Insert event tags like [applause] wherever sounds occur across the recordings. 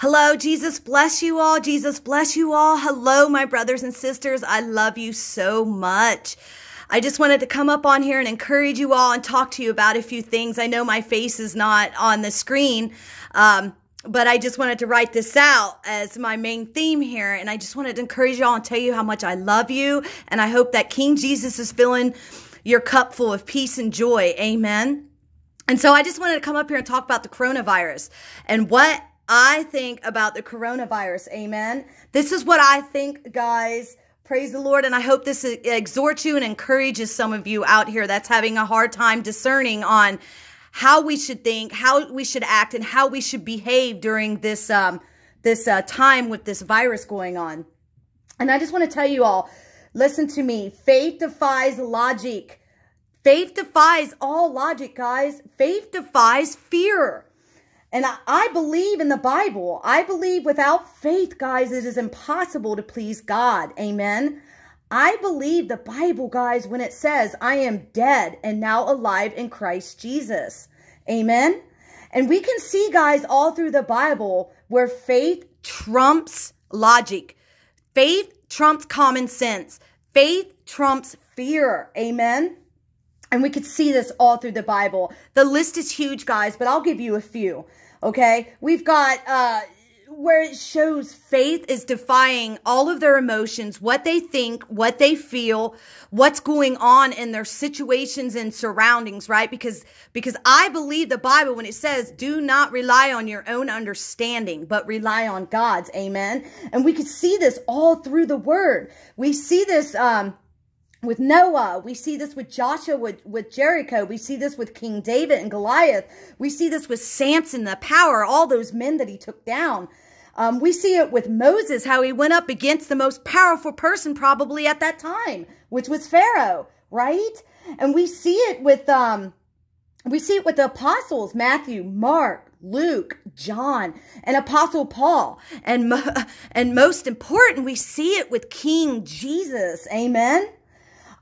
Hello, Jesus bless you all. Jesus bless you all. Hello, my brothers and sisters. I love you so much. I just wanted to come up on here and encourage you all and talk to you about a few things. I know my face is not on the screen, um, but I just wanted to write this out as my main theme here. And I just wanted to encourage y'all and tell you how much I love you. And I hope that King Jesus is filling your cup full of peace and joy. Amen. And so I just wanted to come up here and talk about the coronavirus and what I think about the coronavirus. Amen. This is what I think, guys. Praise the Lord. And I hope this exhorts you and encourages some of you out here that's having a hard time discerning on how we should think, how we should act, and how we should behave during this, um, this uh, time with this virus going on. And I just want to tell you all, listen to me. Faith defies logic. Faith defies all logic, guys. Faith defies fear. And I, I believe in the Bible. I believe without faith, guys, it is impossible to please God. Amen. I believe the Bible, guys, when it says, I am dead and now alive in Christ Jesus. Amen. And we can see, guys, all through the Bible where faith trumps logic. Faith trumps common sense. Faith trumps fear. Amen. And we could see this all through the Bible. The list is huge, guys, but I'll give you a few, okay? We've got uh, where it shows faith is defying all of their emotions, what they think, what they feel, what's going on in their situations and surroundings, right? Because because I believe the Bible when it says, "Do not rely on your own understanding, but rely on God's." Amen. And we can see this all through the Word. We see this um, with Noah. We see this with Joshua, with, with Jericho. We see this with King David and Goliath. We see this with Samson, the power, all those men that he took down. Um, we see it with Moses, how he went up against the most powerful person probably at that time, which was Pharaoh, right? And we see it with, um, we see it with the apostles, Matthew, Mark, Luke, John, and Apostle Paul. And, mo [laughs] and most important, we see it with King Jesus. Amen.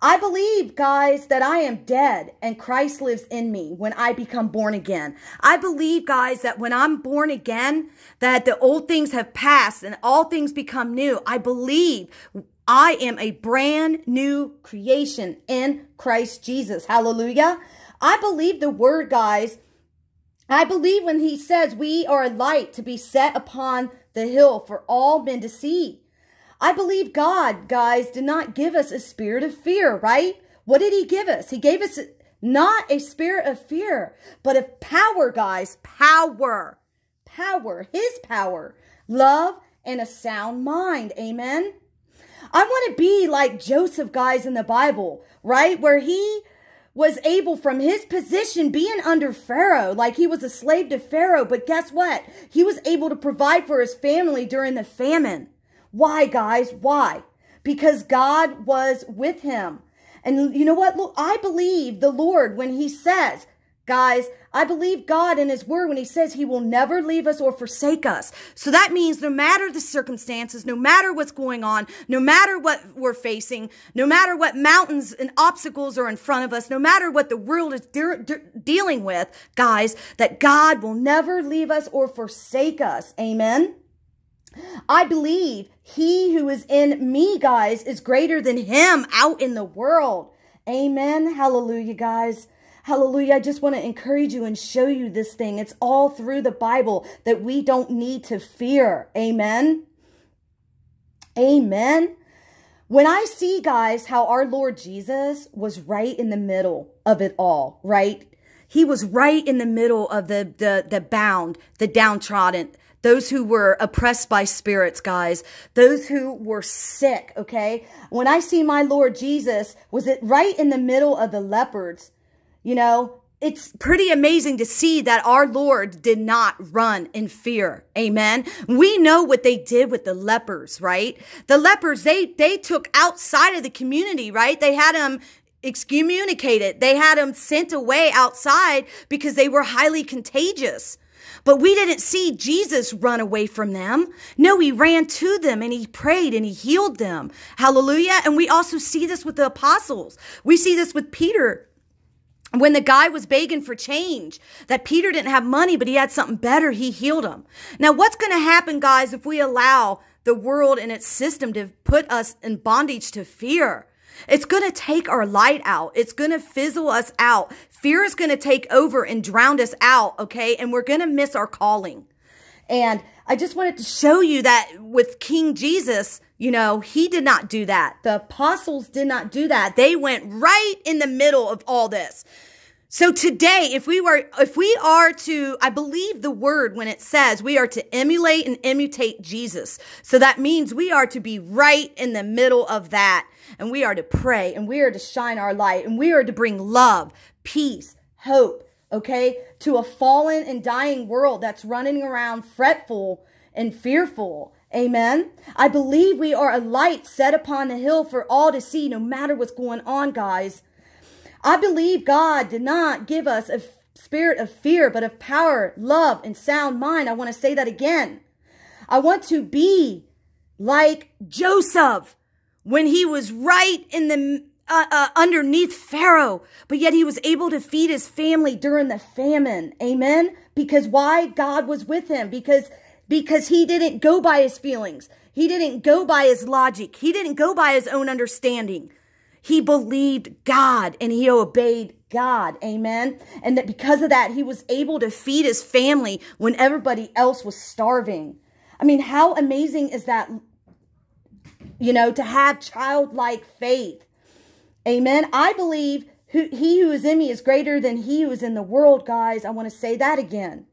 I believe, guys, that I am dead and Christ lives in me when I become born again. I believe, guys, that when I'm born again, that the old things have passed and all things become new. I believe I am a brand new creation in Christ Jesus. Hallelujah. I believe the word, guys. I believe when he says we are a light to be set upon the hill for all men to see. I believe God, guys, did not give us a spirit of fear, right? What did he give us? He gave us not a spirit of fear, but of power, guys. Power. Power. His power. Love and a sound mind. Amen. I want to be like Joseph, guys, in the Bible, right? Where he was able from his position being under Pharaoh, like he was a slave to Pharaoh, but guess what? He was able to provide for his family during the famine. Why, guys? Why? Because God was with him. And you know what? Look, I believe the Lord when he says, guys, I believe God in his word when he says he will never leave us or forsake us. So that means no matter the circumstances, no matter what's going on, no matter what we're facing, no matter what mountains and obstacles are in front of us, no matter what the world is de de dealing with, guys, that God will never leave us or forsake us. Amen. I believe he who is in me, guys, is greater than him out in the world. Amen. Hallelujah, guys. Hallelujah. I just want to encourage you and show you this thing. It's all through the Bible that we don't need to fear. Amen. Amen. When I see, guys, how our Lord Jesus was right in the middle of it all, right? He was right in the middle of the, the, the bound, the downtrodden, those who were oppressed by spirits, guys, those who were sick, okay? When I see my Lord Jesus, was it right in the middle of the leopards? You know, it's pretty amazing to see that our Lord did not run in fear. Amen. We know what they did with the lepers, right? The lepers, they, they took outside of the community, right? They had them excommunicated. They had them sent away outside because they were highly contagious. But we didn't see Jesus run away from them. No, he ran to them and he prayed and he healed them. Hallelujah. And we also see this with the apostles. We see this with Peter when the guy was begging for change, that Peter didn't have money, but he had something better, he healed him. Now, what's going to happen, guys, if we allow the world and its system to put us in bondage to fear? It's going to take our light out. It's going to fizzle us out. Fear is going to take over and drown us out, okay? And we're going to miss our calling. And I just wanted to show you that with King Jesus, you know, he did not do that. The apostles did not do that. They went right in the middle of all this. So today, if we were, if we are to, I believe the word when it says we are to emulate and imitate Jesus. So that means we are to be right in the middle of that. And we are to pray and we are to shine our light and we are to bring love, peace, hope, okay, to a fallen and dying world that's running around fretful and fearful. Amen. I believe we are a light set upon the hill for all to see, no matter what's going on, guys. I believe God did not give us a spirit of fear, but of power, love, and sound mind. I want to say that again. I want to be like Joseph when he was right in the uh, uh, underneath Pharaoh, but yet he was able to feed his family during the famine. Amen. Because why? God was with him. Because because he didn't go by his feelings. He didn't go by his logic. He didn't go by his own understanding. He believed God and he obeyed God. Amen. And that because of that, he was able to feed his family when everybody else was starving. I mean, how amazing is that, you know, to have childlike faith? Amen. I believe who, he who is in me is greater than he who is in the world, guys. I want to say that again.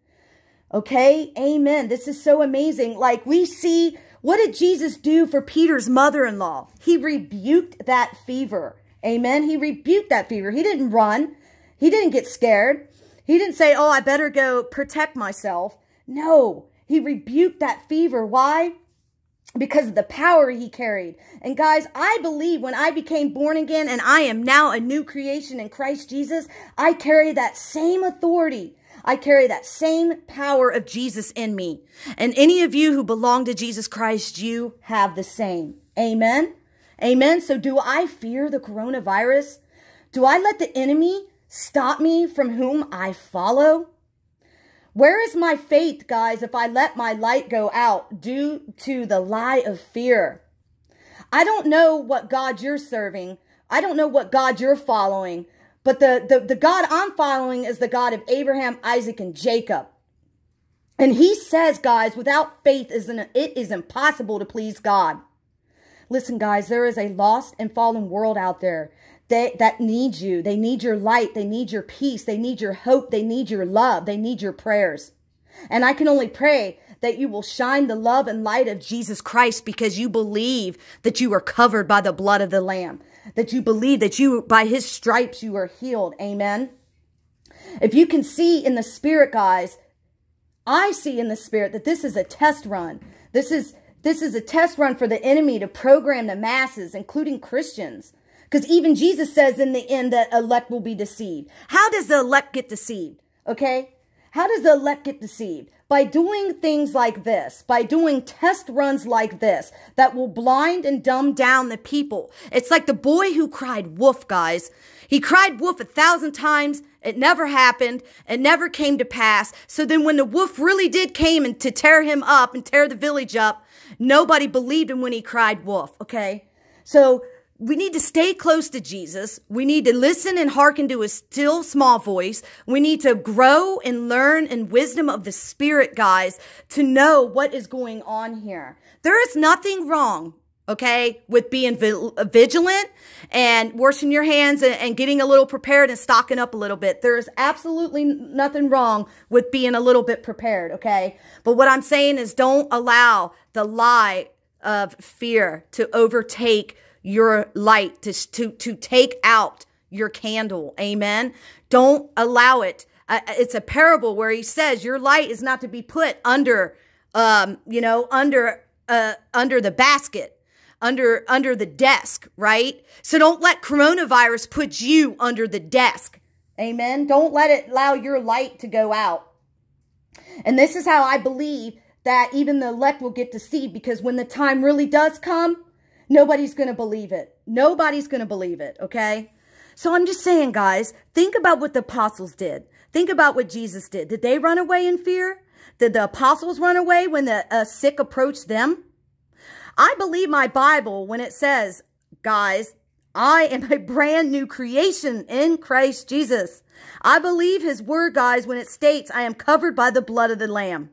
Okay. Amen. This is so amazing. Like we see what did Jesus do for Peter's mother-in-law? He rebuked that fever. Amen. He rebuked that fever. He didn't run. He didn't get scared. He didn't say, oh, I better go protect myself. No, he rebuked that fever. Why? Because of the power he carried. And guys, I believe when I became born again and I am now a new creation in Christ Jesus, I carry that same authority I carry that same power of Jesus in me. And any of you who belong to Jesus Christ, you have the same. Amen. Amen. So do I fear the coronavirus? Do I let the enemy stop me from whom I follow? Where is my faith, guys, if I let my light go out due to the lie of fear? I don't know what God you're serving. I don't know what God you're following, but the, the, the God I'm following is the God of Abraham, Isaac, and Jacob. And he says, guys, without faith, is it is impossible to please God. Listen, guys, there is a lost and fallen world out there that, that needs you. They need your light. They need your peace. They need your hope. They need your love. They need your prayers. And I can only pray that you will shine the love and light of Jesus Christ because you believe that you are covered by the blood of the Lamb, that you believe that you, by his stripes, you are healed. Amen. If you can see in the spirit, guys, I see in the spirit that this is a test run. This is, this is a test run for the enemy to program the masses, including Christians. Because even Jesus says in the end that elect will be deceived. How does the elect get deceived? Okay? How does the elect get deceived? by doing things like this, by doing test runs like this, that will blind and dumb down the people. It's like the boy who cried wolf, guys. He cried wolf a thousand times. It never happened. It never came to pass. So then when the wolf really did came and to tear him up and tear the village up, nobody believed him when he cried wolf, okay? So we need to stay close to Jesus. We need to listen and hearken to his still small voice. We need to grow and learn in wisdom of the Spirit, guys, to know what is going on here. There is nothing wrong, okay, with being vigilant and washing your hands and getting a little prepared and stocking up a little bit. There is absolutely nothing wrong with being a little bit prepared, okay? But what I'm saying is don't allow the lie of fear to overtake your light, to, to, to take out your candle. Amen. Don't allow it. Uh, uh, it's a parable where he says your light is not to be put under, um, you know, under, uh, under the basket, under, under the desk, right? So don't let coronavirus put you under the desk. Amen. Don't let it allow your light to go out. And this is how I believe that even the elect will get deceived because when the time really does come, Nobody's going to believe it. Nobody's going to believe it, okay? So I'm just saying, guys, think about what the apostles did. Think about what Jesus did. Did they run away in fear? Did the apostles run away when the uh, sick approached them? I believe my Bible when it says, guys, I am a [laughs] brand new creation in Christ Jesus. I believe his word, guys, when it states, I am covered by the blood of the Lamb.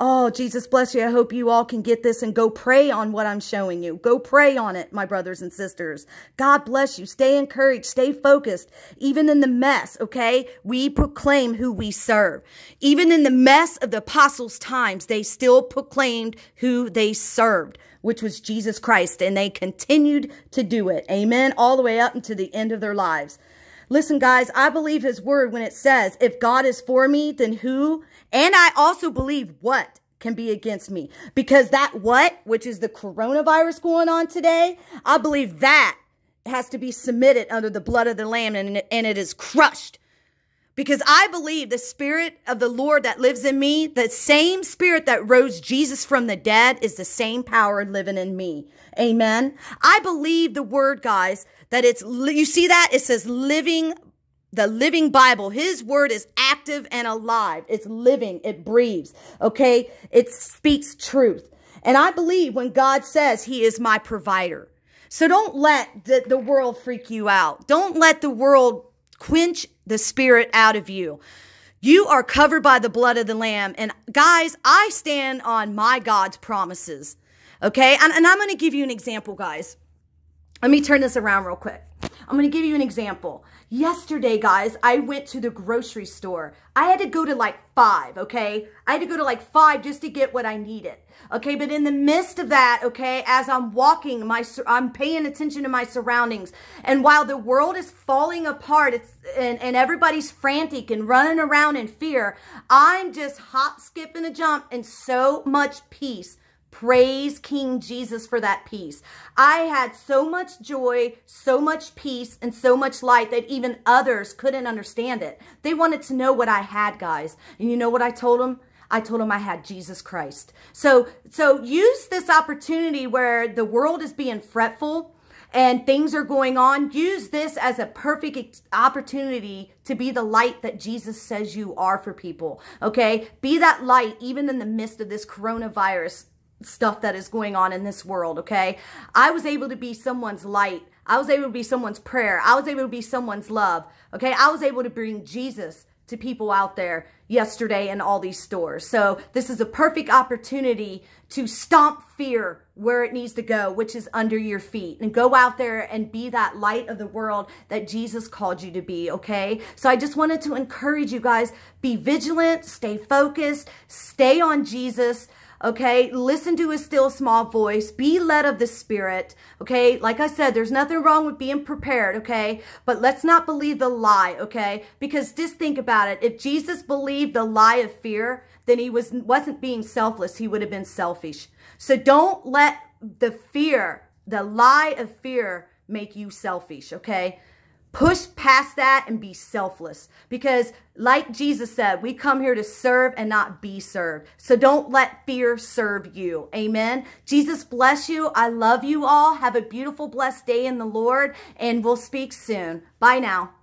Oh, Jesus bless you. I hope you all can get this and go pray on what I'm showing you. Go pray on it, my brothers and sisters. God bless you. Stay encouraged. Stay focused. Even in the mess, okay? We proclaim who we serve. Even in the mess of the apostles' times, they still proclaimed who they served, which was Jesus Christ. And they continued to do it. Amen. All the way up until the end of their lives. Listen, guys, I believe his word when it says, if God is for me, then who? And I also believe what can be against me because that what, which is the coronavirus going on today, I believe that has to be submitted under the blood of the lamb and, and it is crushed because I believe the spirit of the Lord that lives in me, the same spirit that rose Jesus from the dead is the same power living in me. Amen. I believe the word, guys, that it's, you see that? It says living, the living Bible. His word is active and alive. It's living. It breathes. Okay. It speaks truth. And I believe when God says he is my provider. So don't let the, the world freak you out. Don't let the world quench the spirit out of you. You are covered by the blood of the Lamb. And guys, I stand on my God's promises. Okay. And, and I'm going to give you an example, guys. Let me turn this around real quick. I'm going to give you an example. Yesterday, guys, I went to the grocery store. I had to go to like five, okay? I had to go to like five just to get what I needed, okay? But in the midst of that, okay, as I'm walking, my I'm paying attention to my surroundings. And while the world is falling apart it's, and, and everybody's frantic and running around in fear, I'm just hop, skip, and a jump in so much peace Praise King Jesus for that peace. I had so much joy, so much peace, and so much light that even others couldn't understand it. They wanted to know what I had, guys. And you know what I told them? I told them I had Jesus Christ. So, so use this opportunity where the world is being fretful and things are going on. Use this as a perfect opportunity to be the light that Jesus says you are for people. Okay. Be that light even in the midst of this coronavirus stuff that is going on in this world, okay? I was able to be someone's light. I was able to be someone's prayer. I was able to be someone's love, okay? I was able to bring Jesus to people out there yesterday in all these stores. So this is a perfect opportunity to stomp fear where it needs to go, which is under your feet. And go out there and be that light of the world that Jesus called you to be, okay? So I just wanted to encourage you guys, be vigilant, stay focused, stay on Jesus, okay? Listen to a still small voice. Be led of the Spirit, okay? Like I said, there's nothing wrong with being prepared, okay? But let's not believe the lie, okay? Because just think about it. If Jesus believed the lie of fear, then he was, wasn't being selfless. He would have been selfish. So don't let the fear, the lie of fear, make you selfish, okay? push past that and be selfless because like Jesus said, we come here to serve and not be served. So don't let fear serve you. Amen. Jesus bless you. I love you all. Have a beautiful, blessed day in the Lord and we'll speak soon. Bye now.